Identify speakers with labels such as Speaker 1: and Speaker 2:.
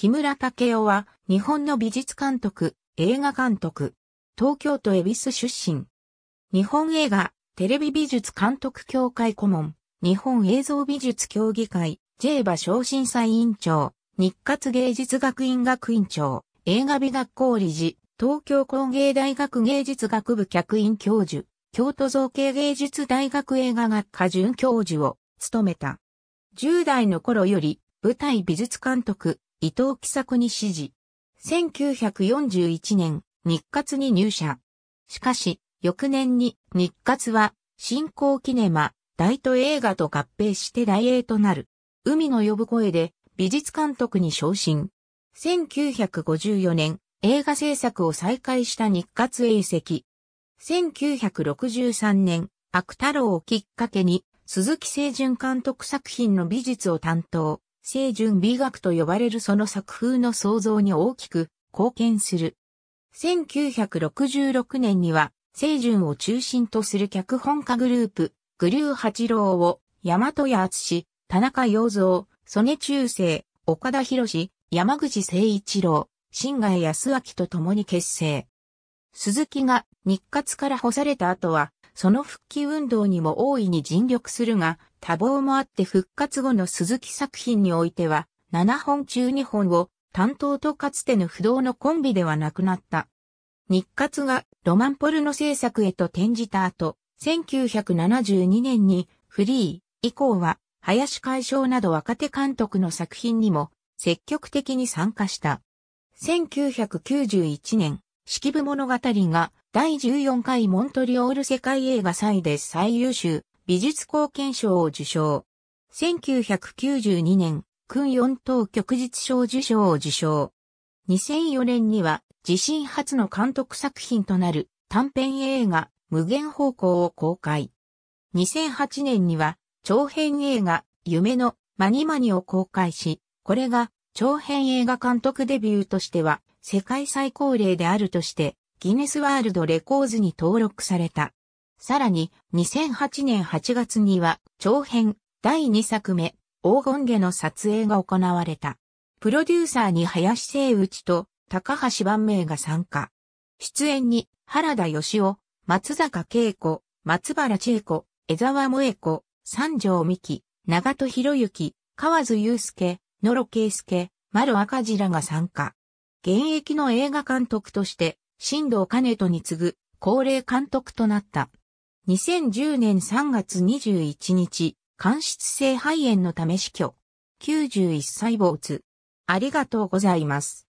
Speaker 1: 木村武夫は、日本の美術監督、映画監督、東京都恵比寿出身。日本映画、テレビ美術監督協会顧問、日本映像美術協議会、J 馬昇進祭委員長、日活芸術学院学院長、映画美学校理事、東京工芸大学芸術学部客員教授、京都造形芸術大学映画学科准教授を務めた。10代の頃より舞台美術監督、伊藤喜作に指示。1941年、日活に入社。しかし、翌年に日活は新興キネマ、大都映画と合併して大映となる。海の呼ぶ声で美術監督に昇進。1954年、映画制作を再開した日活映石。1963年、悪太郎をきっかけに、鈴木清純監督作品の美術を担当。清純美学と呼ばれるその作風の創造に大きく貢献する。1966年には、清純を中心とする脚本家グループ、グリュー八郎を、山戸谷志、田中洋蔵、曽根中世、岡田博士、山口誠一郎、新谷康明と共に結成。鈴木が日活から干された後は、その復帰運動にも大いに尽力するが、多忙もあって復活後の鈴木作品においては、7本中2本を担当とかつての不動のコンビではなくなった。日活がロマンポルノ制作へと転じた後、1972年にフリー以降は林海将など若手監督の作品にも積極的に参加した。1991年、式部物語が第14回モントリオール世界映画祭で最優秀美術貢献賞を受賞。1992年、訓四等旭日賞受賞を受賞。2004年には自身初の監督作品となる短編映画無限方向を公開。2008年には長編映画夢のマニマニを公開し、これが長編映画監督デビューとしては、世界最高齢であるとして、ギネスワールドレコーズに登録された。さらに、2008年8月には、長編、第2作目、黄金家の撮影が行われた。プロデューサーに林聖内と高橋万明が参加。出演に原田義雄、松坂慶子、松原千恵子、江沢萌子、三条美希、長戸博之、河津祐介、野呂圭介、丸赤字らが参加。現役の映画監督として、新藤兼人に次ぐ、高齢監督となった。2010年3月21日、間質性肺炎のため死去。91歳没。ありがとうございます。